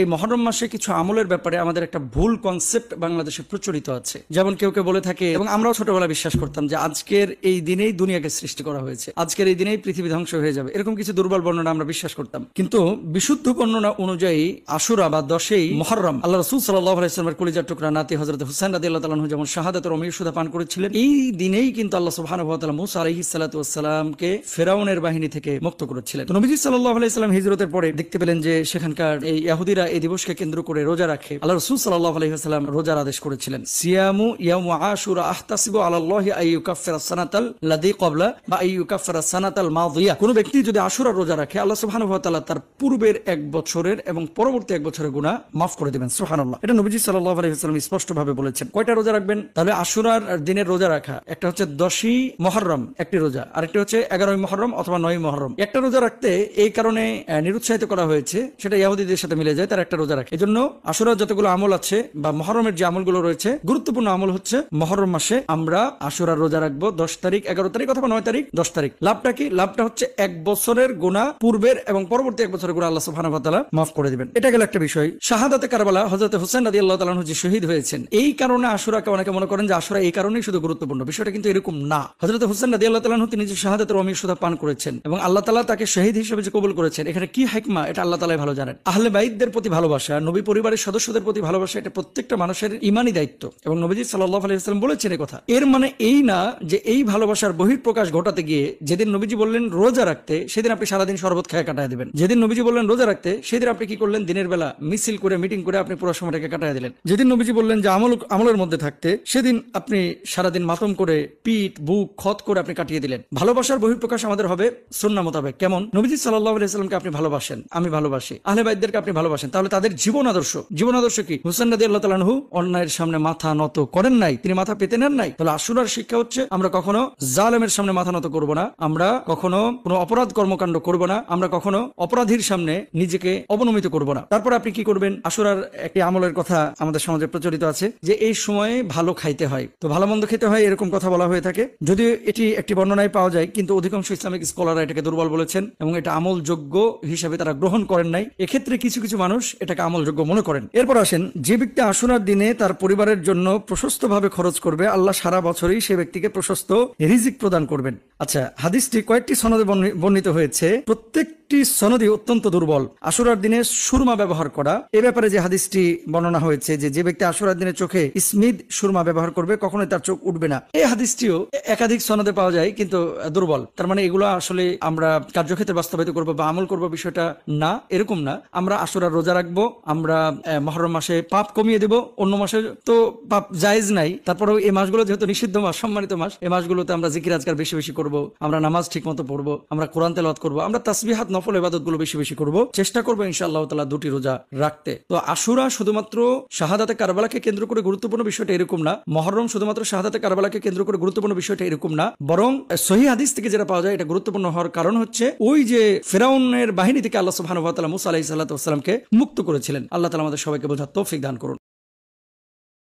এই মহরম মাসে কিছু আমলের ব্যাপারে আমাদের একটা ভুল কনসেপ্ট বাংলাদেশে প্রচলিত আছে যেমন কেউ কেউ বলে থাকে এবং আমরাও ছোটবেলা বিশ্বাস করতাম যে আজকের এই দিনেই দুনিয়াকে সৃষ্টি করা হয়েছে আজকের এই দিনেই পৃথিবী ধ্বংস হয়ে যাবে এরকম কিছু দুর্বল বর্ণনা আমরা বিশ্বাস করতাম কিন্তু বিশুদ্ধ বর্ণনা অনুযায়ী আশুরা বা দশেই মহরম আল্লাহ রসুল সাল্লাহামের ইসলামের কলিজার টুকরা নাতি হজরত হুসেন রাদি আল্লাহ তালন যেমন শাহাদাতের অমির সুদা পান করেছিলেন এই দিনেই কিন্তু আল্লাহ সুবাহ মুসা আলহি সালাতামকে ফেরাউনের বাহিনী থেকে মুক্ত করেছিলেন নবীজি সাল্লাহ আলাইসালাম হিজরতের পরে দেখতে পেলেন যে সেখানকার এই ইহুদিরা এই দিবসকে কেন্দ্র করে রোজা রাখে আল্লাহ রসুল সাল্লাহ আলহিহাস্লাম রোজার আদেশ করেছিলেন সিয়ামু ইয়ামু আশুরা আহতাসিব আল্লাহ আইয়ুকাফের সানাতাল লাদি কবলা বা ইউকাফের সানাতাল মাউদিয়া কোন ব্যক্তি যদি আশুরা রোজা রাখে আল্লাহ সুবহান তাআলা তার পূর্বের এক বছরের এবং পরবর্তী এক বছরের গুণা মাফ করে দেবেন সুহানাল্লাহ এটা নবীজি সাল্লাহ আলহিহাস্লাম ভাবে বলেছেন কয়টা রোজা রাখবেন তাহলে আশুরার দিনের রোজা রাখা একটা হচ্ছে দশই মহরম একটি রোজা আরেকটি হচ্ছে এগারোই মহরম অথবা নয় মহরম একটা রোজা রাখতে এই কারণে নিরুৎসাহিত করা হয়েছে সেটা ইয়াহুদিদের সাথে মিলে যায় যায় তার একটা রোজা রাখে এজন্য আসরা যতগুলো আমল আছে বা মহরমের যে আমলগুলো রয়েছে গুরুত্বপূর্ণ আমল হচ্ছে মহরম মাসে আমরা আসরার রোজা রাখবো দশ তারিখ এগারো তারিখ অথবা নয় তারিখ দশ তারিখ লাভটা কি লাভটা হচ্ছে এক বছরের গুণা পূর্বের এবং পরবর্তী এক বছরের গুণা আল্লাহ সুহানুভাতালা মাফ করে দেবেন এটা গেল একটা বিষয় শাহাদাতে কারবালা হজরত হোসেন রাজি আল্লাহ তালন হচ্ছে শহীদ হয়েছেন এই কারণে আসুরাকে অনেকে মনে করেন যে আসুরা এই কারণেই শুধু গুরুত্বপূর্ণ বিষয়টা কিন্তু এরকম না হজরত হোসেন রাজি আল্লাহ তালন তিনি যে শাহাদাতের অমীর সুদা পান করেছেন এবং আল্লাহ তালা তাকে শহীদ হিসেবে যে কবুল করেছেন এখানে কি হাইকমা এটা আল্লাহ তালাই ভালো জানেন আহলে বাইদদের নবীদের প্রতি ভালোবাসা নবী পরিবারের সদস্যদের প্রতি ভালোবাসা এটা প্রত্যেকটা মানুষের ইমানই দায়িত্ব এবং নবীজি সাল্লাহ আলাইসালাম বলেছেন কথা এর মানে এই না যে এই ভালোবাসার প্রকাশ ঘটাতে গিয়ে যেদিন নবীজি বললেন রোজা রাখতে সেদিন আপনি সারাদিন শরবত খায় কাটায় দেবেন যেদিন নবীজি বললেন রোজা রাখতে সেদিন আপনি কি করলেন দিনের বেলা মিছিল করে মিটিং করে আপনি পুরো সময়টাকে কাটায় দিলেন যেদিন নবীজি বললেন যে আমল আমলের মধ্যে থাকতে সেদিন আপনি সারাদিন মাতম করে পিঠ বুক খত করে আপনি কাটিয়ে দিলেন ভালোবাসার প্রকাশ আমাদের হবে সন্না মোতাবেক কেমন নবীজি সাল্লাহ আলাইসালামকে আপনি ভালোবাসেন আমি ভালোবাসি আহলে বাইদদেরকে আপনি ভালোবাসেন ভালোবাসেন তাহলে তাদের জীবন আদর্শ জীবন আদর্শ কি হুসেন রাদি আল্লাহ তালানহু অন্যায়ের সামনে মাথা নত করেন নাই তিনি মাথা পেতে নেন নাই তাহলে আসুরার শিক্ষা হচ্ছে আমরা কখনো জালেমের সামনে মাথা নত করব না আমরা কখনো কোনো অপরাধ কর্মকাণ্ড করব না আমরা কখনো অপরাধীর সামনে নিজেকে অবনমিত করব না তারপর আপনি কি করবেন আসুরার একটি আমলের কথা আমাদের সমাজে প্রচলিত আছে যে এই সময়ে ভালো খাইতে হয় তো ভালো মন্দ খেতে হয় এরকম কথা বলা হয়ে থাকে যদিও এটি একটি বর্ণনায় পাওয়া যায় কিন্তু অধিকাংশ ইসলামিক স্কলাররা এটাকে দুর্বল বলেছেন এবং এটা আমল যোগ্য হিসাবে তারা গ্রহণ করেন নাই এক্ষেত্রে কিছু কিছু মানুষ মানুষ এটাকে আমলযোগ্য মনে করেন এরপর আসেন যে ব্যক্তি আসুনার দিনে তার পরিবারের জন্য প্রশস্তভাবে খরচ করবে আল্লাহ সারা বছরই সে ব্যক্তিকে প্রশস্ত রিজিক প্রদান করবেন আচ্ছা হাদিসটি কয়েকটি সনদে বর্ণিত হয়েছে প্রত্যেক একটি সনদি অত্যন্ত দুর্বল আসুরার দিনে সুরমা ব্যবহার করা এ ব্যাপারে যে হাদিসটি বর্ণনা হয়েছে যে যে ব্যক্তি আসুরার দিনে চোখে স্মিদ সুরমা ব্যবহার করবে কখনোই তার চোখ উঠবে না এই হাদিসটিও একাধিক সনদে পাওয়া যায় কিন্তু দুর্বল তার মানে এগুলো আসলে আমরা কার্যক্ষেত্রে বাস্তবায়িত করবো বা আমল করবো বিষয়টা না এরকম না আমরা আসুরার রোজা রাখবো আমরা মহরম মাসে পাপ কমিয়ে দেব অন্য মাসে তো পাপ জায়েজ নাই তারপরেও এই মাসগুলো যেহেতু নিষিদ্ধ মাস সম্মানিত মাস এই মাসগুলোতে আমরা জিকির আজকার বেশি বেশি করবো আমরা নামাজ ঠিক মতো পড়বো আমরা কোরআন তেলত করবো আমরা তাসবিহাত নফল গুলো বেশি বেশি করবো চেষ্টা করবো ইনশাআল্লাহ তালা দুটি রোজা রাখতে তো আশুরা শুধুমাত্র শাহাদাতে কারবালাকে কেন্দ্র করে গুরুত্বপূর্ণ বিষয়টা এরকম না মহরম শুধুমাত্র শাহাদাতে কারবালাকে কেন্দ্র করে গুরুত্বপূর্ণ বিষয়টা এরকম না বরং সহি হাদিস থেকে যেটা পাওয়া যায় এটা গুরুত্বপূর্ণ হওয়ার কারণ হচ্ছে ওই যে ফেরাউনের বাহিনী থেকে আল্লাহ সুহানুভাতালা মুসা আলাহি সাল্লাহ মুক্ত করেছিলেন আল্লাহ তালা আমাদের সবাইকে বোঝার তৌফিক দান করুন